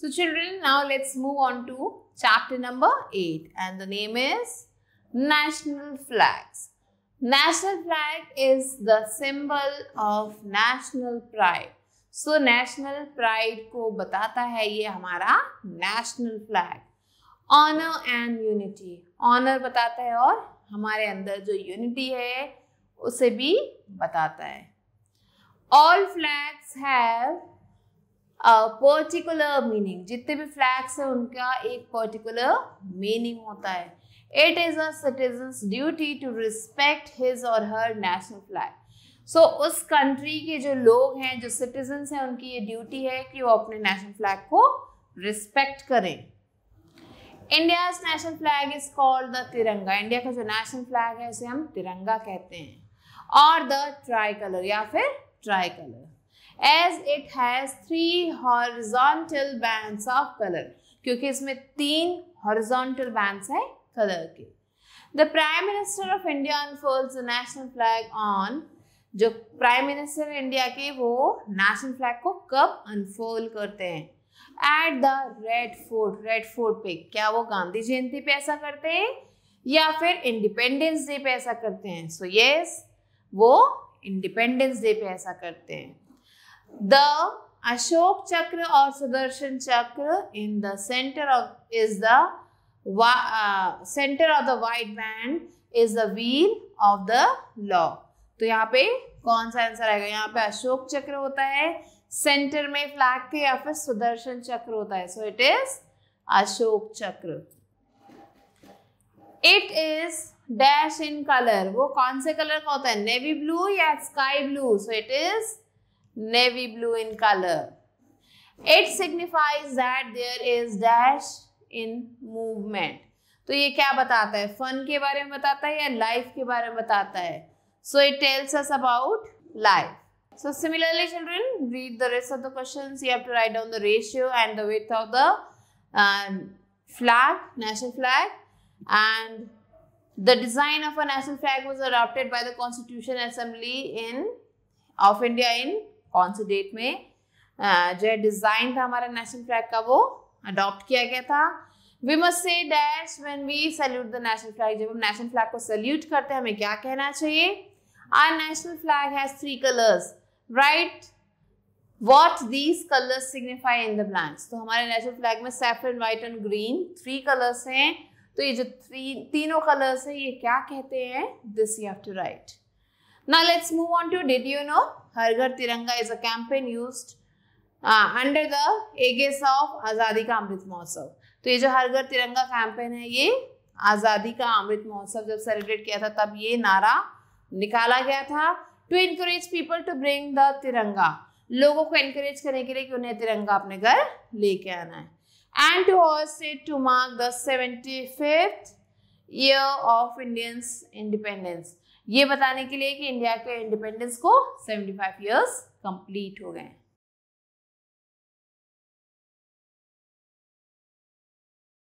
So children, now let's move on to chapter number 8 and the name is National Flags. National flag is the symbol of national pride. So national pride को बताता है ये हमारा national flag. Honor and unity. Honor बताता है और हमारे अंदर जो unity है उसे भी बताता है All flags have particular meaning जितने भी फ्लैग्स हैं उनका एक पर्टिकुलर मीनिंग होता है it is a duty to respect his और हर नेशनल फ्लैग सो उस कंट्री के जो लोग हैं जो सिटीजन्स हैं उनकी ये ड्यूटी है कि वो अपने नेशनल फ्लैग को रिस्पेक्ट करें India national flag is called the Tiranga India का जो नेशनल फ्लैग है उसे हम तिरंगा कहते हैं और द ट्राई कलर या फिर tricolour as it has three horizontal bands of colour क्योंकि इसमें तीन हॉर्जोंटल बैंड्स है कलर के the prime minister of India unfold the national flag on जो प्राइम मिनिस्टर इंडिया के वो नेशनल फ्लैग को कब अनफोल्ड करते हैं at the Red Fort Red Fort पे क्या वो गांधी जयंती पे ऐसा करते हैं या फिर इंडिपेंडेंस डे पे ऐसा करते हैं सो so, यस yes, वो इंडिपेंडेंस डे पे ऐसा करते हैं द अशोक चक्र और Sudarshan Chakra in the centre of is the centre of the white band is the wheel of the law तो यहाँ पे कौन सा आंसर आएगा यहाँ पे अशोक चक्र होता है सेंटर में फ्लैग के या फिर सुदर्शन चक्र होता है so it is Ashok Chakra it is dash in colour वो कौन से कलर का होता है नेवी ब्लू या sky blue so it is navy blue in color. It signifies that there is dash in movement. तो ये क्या बताता है फन के बारे में बताता है या लाइफ के बारे में बताता है so it tells us about life so similarly children read the rest of the questions you have to write down the ratio and the width of the flag national flag and the design of a national flag was adopted by the constitution assembly in of india in कौन से date में जो design था हमारा national flag का वो adopt किया गया था we must say dash when we salute the national flag जब हम नेशनल फ्लैग को सैल्यूट करते हैं हमें क्या कहना चाहिए our national flag has three colours right what these colours signify in the blanks तो हमारे नेशनल फ्लैग में saffron white and green three colours हैं तो ये जो थ्री तीनों कलर्स हैं ये क्या कहते हैं this you have to write Now let's move on to did you know Har Ghar Tiranga is a campaign used uh, under the aegis of आज़ादी का अमृत महोत्सव तो ये जो हर घर तिरंगा कैंपेन है ये आज़ादी का अमृत महोत्सव जब सेलिब्रेट किया था तब ये नारा निकाला गया था to encourage people to bring the Tiranga लोगों को इनकरेज करने के लिए कि उन्हें तिरंगा अपने घर लेके आना है and to hoist it to mark the seventy fifth year of Indians independence ये बताने के लिए कि इंडिया के इंडिपेंडेंस को 75 फाइव ईयर्स कंप्लीट हो गए हैं